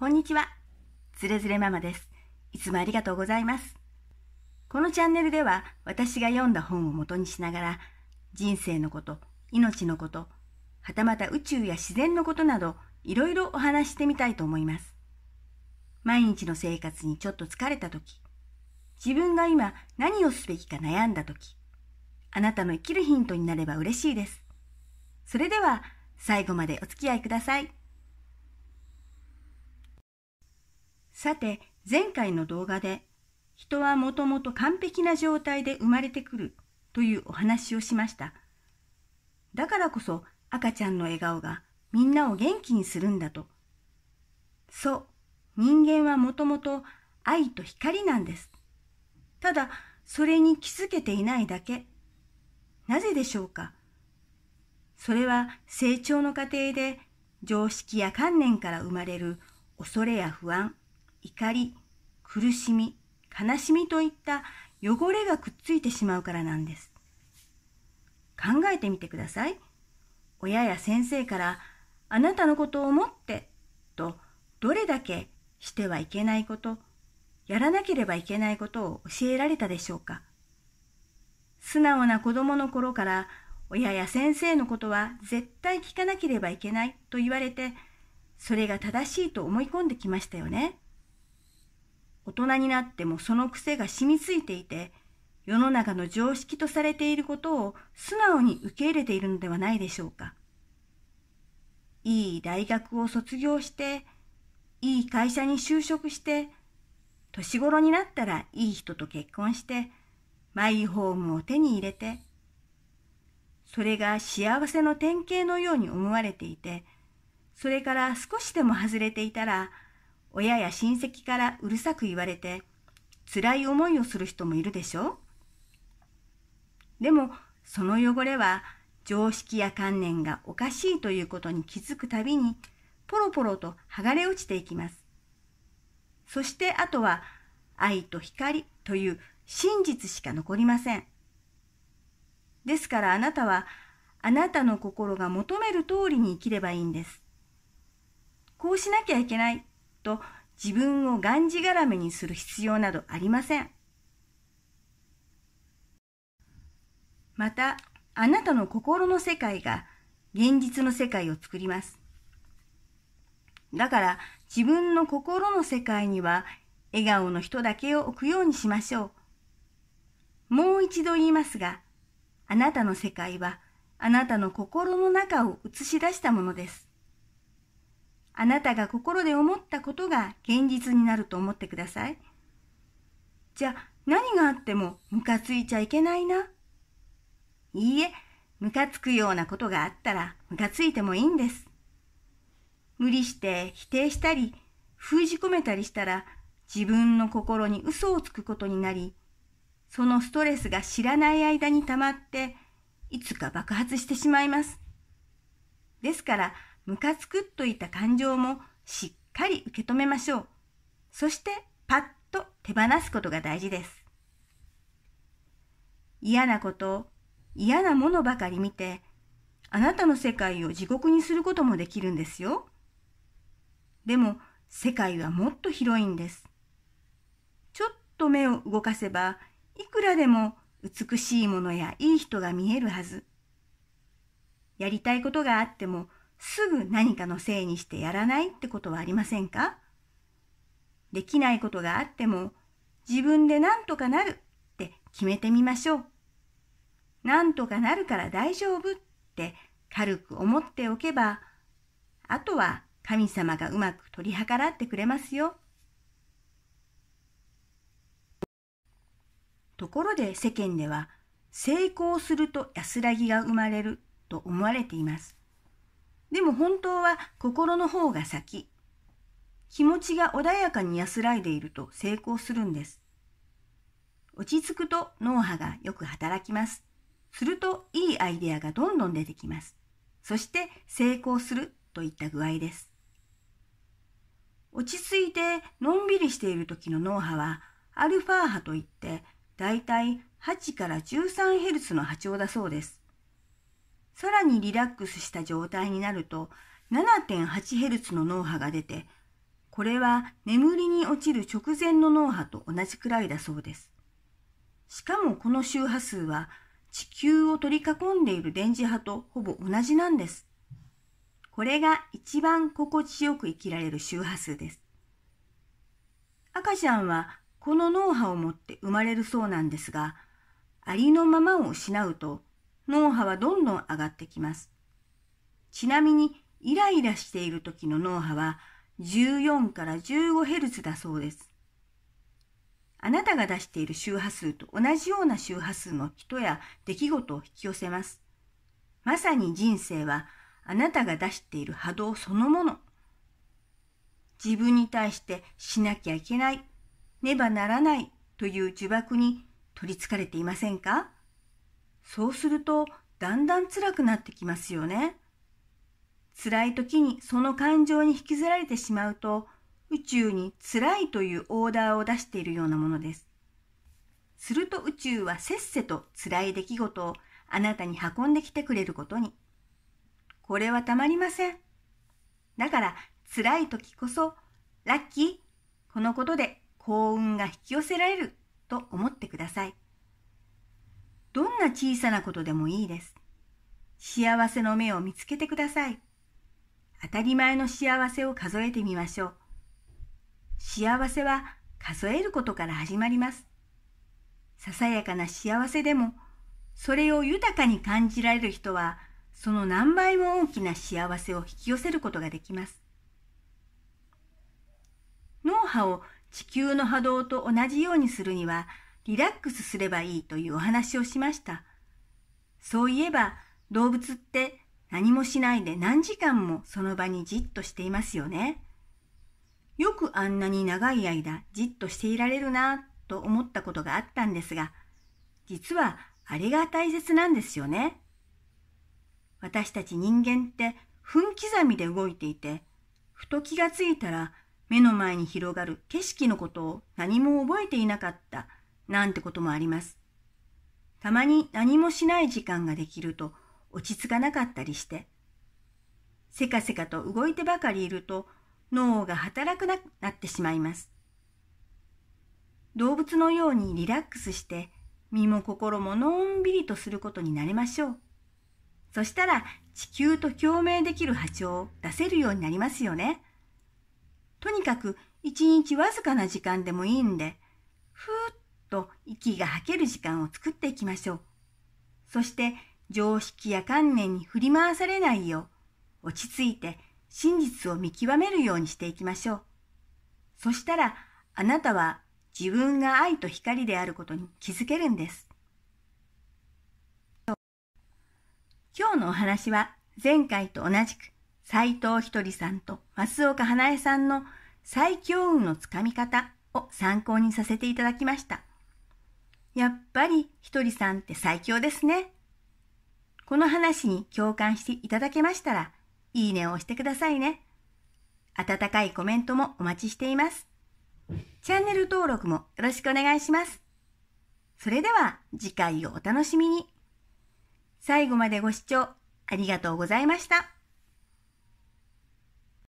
こんにちは。ズレズレママです。いつもありがとうございます。このチャンネルでは私が読んだ本を元にしながら人生のこと、命のこと、はたまた宇宙や自然のことなどいろいろお話してみたいと思います。毎日の生活にちょっと疲れた時、自分が今何をすべきか悩んだ時、あなたの生きるヒントになれば嬉しいです。それでは最後までお付き合いください。さて、前回の動画で、人はもともと完璧な状態で生まれてくるというお話をしました。だからこそ赤ちゃんの笑顔がみんなを元気にするんだと。そう、人間はもともと愛と光なんです。ただ、それに気づけていないだけ。なぜでしょうかそれは成長の過程で常識や観念から生まれる恐れや不安、怒り、苦しみ、悲しみといった汚れがくっついてしまうからなんです。考えてみてください。親や先生からあなたのことを思ってとどれだけしてはいけないこと、やらなければいけないことを教えられたでしょうか。素直な子供の頃から親や先生のことは絶対聞かなければいけないと言われて、それが正しいと思い込んできましたよね。大人になってもその癖が染みついていて、世の中の常識とされていることを素直に受け入れているのではないでしょうか。いい大学を卒業して、いい会社に就職して、年頃になったらいい人と結婚して、マイホームを手に入れて、それが幸せの典型のように思われていて、それから少しでも外れていたら、親や親戚からうるさく言われて、辛い思いをする人もいるでしょうでも、その汚れは常識や観念がおかしいということに気づくたびに、ポロポロと剥がれ落ちていきます。そしてあとは、愛と光という真実しか残りません。ですからあなたは、あなたの心が求める通りに生きればいいんです。こうしなきゃいけないと自分をがんじがらめにする必要などありません。また、あなたの心の世界が現実の世界を作ります。だから、自分の心の世界には笑顔の人だけを置くようにしましょう。もう一度言いますが、あなたの世界はあなたの心の中を映し出したものです。あなたが心で思ったことが現実になると思ってください。じゃあ何があってもムカついちゃいけないな。いいえ、ムカつくようなことがあったらムカついてもいいんです。無理して否定したり封じ込めたりしたら自分の心に嘘をつくことになり、そのストレスが知らない間に溜まっていつか爆発してしまいます。ですから、ムカつくといった感情もしっかり受け止めましょう。そしてパッと手放すことが大事です。嫌なこと、嫌なものばかり見て、あなたの世界を地獄にすることもできるんですよ。でも世界はもっと広いんです。ちょっと目を動かせば、いくらでも美しいものやいい人が見えるはず。やりたいことがあってもすぐ何かのせいにしてやらないってことはありませんかできないことがあっても自分で何とかなるって決めてみましょう。何とかなるから大丈夫って軽く思っておけばあとは神様がうまく取り計らってくれますよ。ところで世間では成功すると安らぎが生まれると思われています。でも本当は心の方が先。気持ちが穏やかに安らいでいると成功するんです。落ち着くと脳波がよく働きます。するといいアイデアがどんどん出てきます。そして成功するといった具合です。落ち着いてのんびりしている時の脳波はアルファ波といってだいたい8から 13Hz の波長だそうです。さらにリラックスした状態になると 7.8Hz の脳波が出て、これは眠りに落ちる直前の脳波と同じくらいだそうです。しかもこの周波数は地球を取り囲んでいる電磁波とほぼ同じなんです。これが一番心地よく生きられる周波数です。赤ちゃんはこの脳波を持って生まれるそうなんですが、ありのままを失うと脳波はどんどん上がってきます。ちなみに、イライラしている時の脳波は14から 15Hz だそうです。あなたが出している周波数と同じような周波数の人や出来事を引き寄せます。まさに人生はあなたが出している波動そのもの。自分に対してしなきゃいけない、ねばならないという呪縛に取りつかれていませんかそうするとだんだん辛くなってきますよね。辛い時にその感情に引きずられてしまうと宇宙に辛いというオーダーを出しているようなものです。すると宇宙はせっせと辛い出来事をあなたに運んできてくれることに。これはたまりません。だから辛い時こそラッキーこのことで幸運が引き寄せられると思ってください。どんな小さなことでもいいです。幸せの目を見つけてください。当たり前の幸せを数えてみましょう。幸せは数えることから始まります。ささやかな幸せでも、それを豊かに感じられる人は、その何倍も大きな幸せを引き寄せることができます。脳波を地球の波動と同じようにするには、リラックスすればいいというお話をしました。そういえば動物って何もしないで何時間もその場にじっとしていますよね。よくあんなに長い間じっとしていられるなと思ったことがあったんですが、実はあれが大切なんですよね。私たち人間って分刻みで動いていて、ふと気がついたら目の前に広がる景色のことを何も覚えていなかったなんてこともあります。たまに何もしない時間ができると落ち着かなかったりして、せかせかと動いてばかりいると脳が働くなくなってしまいます。動物のようにリラックスして身も心ものんびりとすることになれましょう。そしたら地球と共鳴できる波長を出せるようになりますよね。とにかく一日わずかな時間でもいいんで、ふーっと息が吐ける時間を作っていきましょう。そして常識や観念に振り回されないよう、落ち着いて真実を見極めるようにしていきましょう。そしたらあなたは自分が愛と光であることに気づけるんです。今日のお話は前回と同じく斎藤ひとりさんと松岡花江さんの最強運のつかみ方を参考にさせていただきました。やっぱりひとりさんって最強ですね。この話に共感していただけましたら、いいねを押してくださいね。温かいコメントもお待ちしています。チャンネル登録もよろしくお願いします。それでは次回をお楽しみに。最後までご視聴ありがとうございました。